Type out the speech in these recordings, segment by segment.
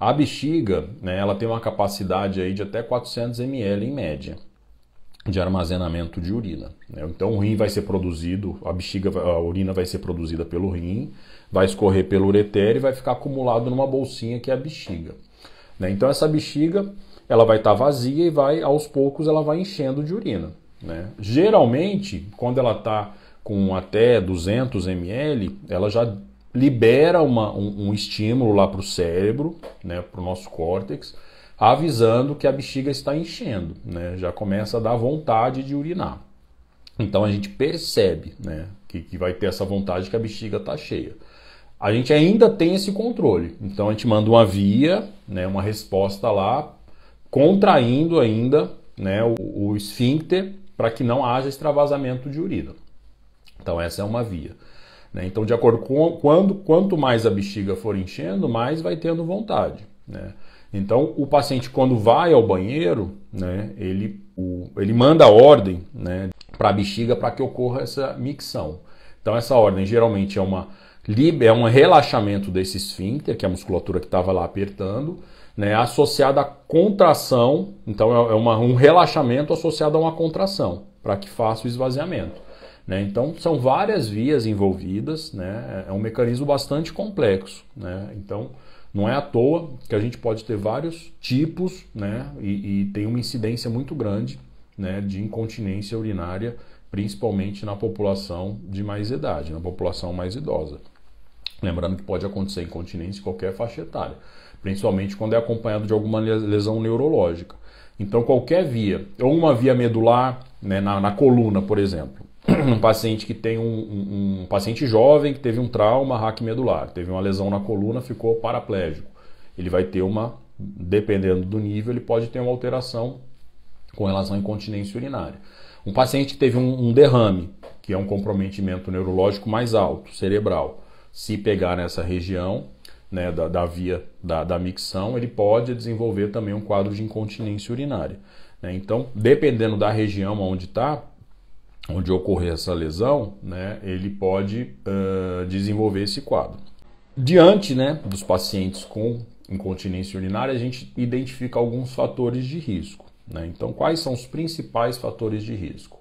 A bexiga, né, ela tem uma capacidade aí de até 400 ml em média de armazenamento de urina. Né? Então o rim vai ser produzido, a bexiga, a urina vai ser produzida pelo rim, vai escorrer pelo ureter e vai ficar acumulado numa bolsinha que é a bexiga. Né? Então essa bexiga, ela vai estar tá vazia e vai aos poucos ela vai enchendo de urina. Né. Geralmente, quando ela está com até 200 ml, ela já libera uma, um, um estímulo lá para o cérebro, né, para o nosso córtex, avisando que a bexiga está enchendo, né, já começa a dar vontade de urinar. Então a gente percebe né, que, que vai ter essa vontade que a bexiga está cheia. A gente ainda tem esse controle, então a gente manda uma via, né, uma resposta lá, contraindo ainda né, o, o esfíncter para que não haja extravasamento de urina. Então essa é uma via. Né? Então, de acordo com quando, quanto mais a bexiga for enchendo, mais vai tendo vontade. Né? Então, o paciente, quando vai ao banheiro, né, ele, o, ele manda a ordem né, para a bexiga para que ocorra essa micção. Então, essa ordem geralmente é, uma, é um relaxamento desse esfíncter, que é a musculatura que estava lá apertando, né, associada à contração. Então, é, é uma, um relaxamento associado a uma contração, para que faça o esvaziamento. Né? Então, são várias vias envolvidas, né? é um mecanismo bastante complexo. Né? Então, não é à toa que a gente pode ter vários tipos né? e, e tem uma incidência muito grande né? de incontinência urinária, principalmente na população de mais idade, na população mais idosa. Lembrando que pode acontecer incontinência em qualquer faixa etária, principalmente quando é acompanhado de alguma lesão neurológica. Então, qualquer via, ou uma via medular, né, na, na coluna, por exemplo, um paciente que tem um, um, um, paciente jovem que teve um trauma raque medular, teve uma lesão na coluna, ficou paraplégico. Ele vai ter uma, dependendo do nível, ele pode ter uma alteração com relação à incontinência urinária. Um paciente que teve um, um derrame, que é um comprometimento neurológico mais alto, cerebral, se pegar nessa região né, da, da, via da, da micção, ele pode desenvolver também um quadro de incontinência urinária. Né. Então, dependendo da região onde está, onde ocorrer essa lesão, né, ele pode uh, desenvolver esse quadro. Diante né, dos pacientes com incontinência urinária, a gente identifica alguns fatores de risco. Né? Então, quais são os principais fatores de risco?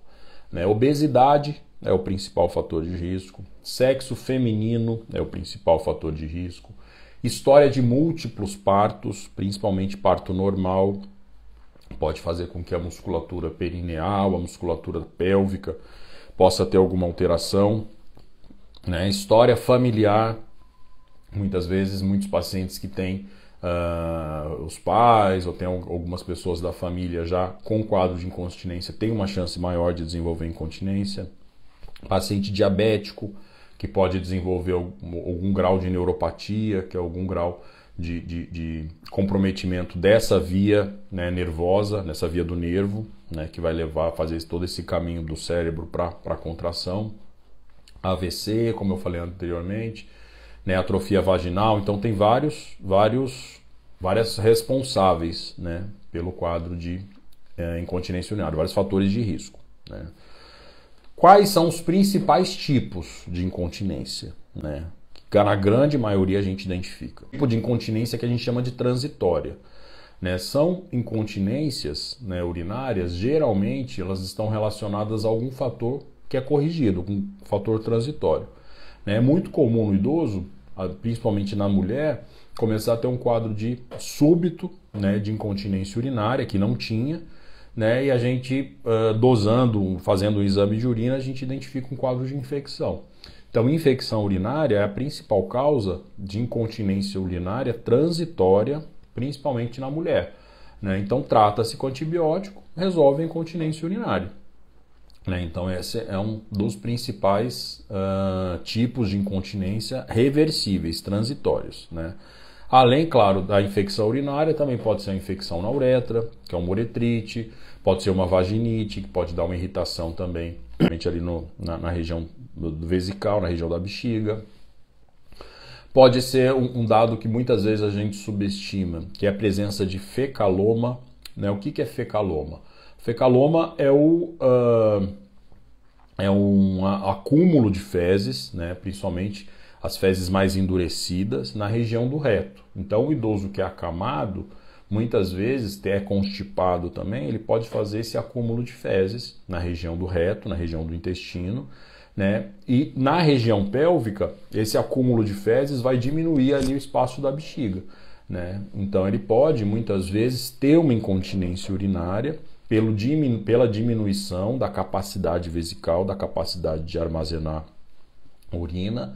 Né, obesidade é o principal fator de risco, sexo feminino é o principal fator de risco, história de múltiplos partos, principalmente parto normal, Pode fazer com que a musculatura perineal, a musculatura pélvica possa ter alguma alteração. Né? História familiar, muitas vezes, muitos pacientes que têm uh, os pais ou tem algumas pessoas da família já com quadro de incontinência, têm uma chance maior de desenvolver incontinência. Paciente diabético, que pode desenvolver algum, algum grau de neuropatia, que é algum grau de, de, de comprometimento dessa via né, nervosa, nessa via do nervo, né, que vai levar a fazer todo esse caminho do cérebro para a contração, AVC, como eu falei anteriormente, né, atrofia vaginal. Então tem vários, vários, várias responsáveis né, pelo quadro de é, incontinência urinária, vários fatores de risco. Né. Quais são os principais tipos de incontinência? Né? que na grande maioria a gente identifica. O tipo de incontinência que a gente chama de transitória. Né? São incontinências né, urinárias, geralmente elas estão relacionadas a algum fator que é corrigido, um fator transitório. Né? É muito comum no idoso, principalmente na mulher, começar a ter um quadro de súbito né, de incontinência urinária que não tinha. Né, e a gente, uh, dosando, fazendo o um exame de urina, a gente identifica um quadro de infecção. Então, infecção urinária é a principal causa de incontinência urinária transitória, principalmente na mulher. Né? Então, trata-se com antibiótico, resolve a incontinência urinária. Né? Então, esse é um dos principais uh, tipos de incontinência reversíveis, transitórios. Né? Além, claro, da infecção urinária, também pode ser a infecção na uretra, que é uma uretrite, pode ser uma vaginite, que pode dar uma irritação também ali no, na, na região do vesical, na região da bexiga. Pode ser um, um, dado que muitas vezes a gente subestima, que é a presença de fecaloma. Né? O que, que é fecaloma? Fecaloma é o. Uh, é um acúmulo de fezes, né, principalmente as fezes mais endurecidas, na região do reto. Então, o idoso que é acamado, Muitas vezes, até constipado também, ele pode fazer esse acúmulo de fezes na região do reto, na região do intestino, né? E na região pélvica, esse acúmulo de fezes vai diminuir ali o espaço da bexiga, né? Então ele pode muitas vezes ter uma incontinência urinária pelo diminu pela diminuição da capacidade vesical, da capacidade de armazenar urina,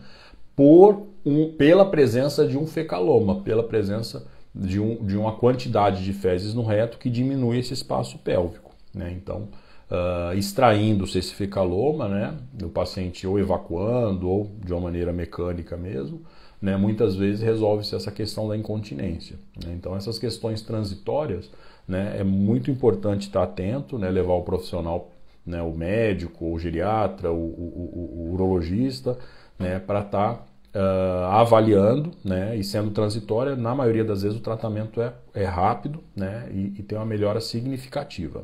por um, pela presença de um fecaloma, pela presença de, um, de uma quantidade de fezes no reto que diminui esse espaço pélvico. Né? Então, uh, ah, extraindo-se esse fecaloma, né, do paciente ou evacuando ou de uma maneira mecânica mesmo, né, muitas vezes resolve-se essa questão da incontinência. Né? Então, essas questões transitórias né, é muito importante estar atento, né, levar o profissional, né, o médico, o geriatra, o, o, o, o urologista, né, para estar tá uh, avaliando né, e sendo transitória, na maioria das vezes o tratamento é, é rápido né, e, e tem uma melhora significativa.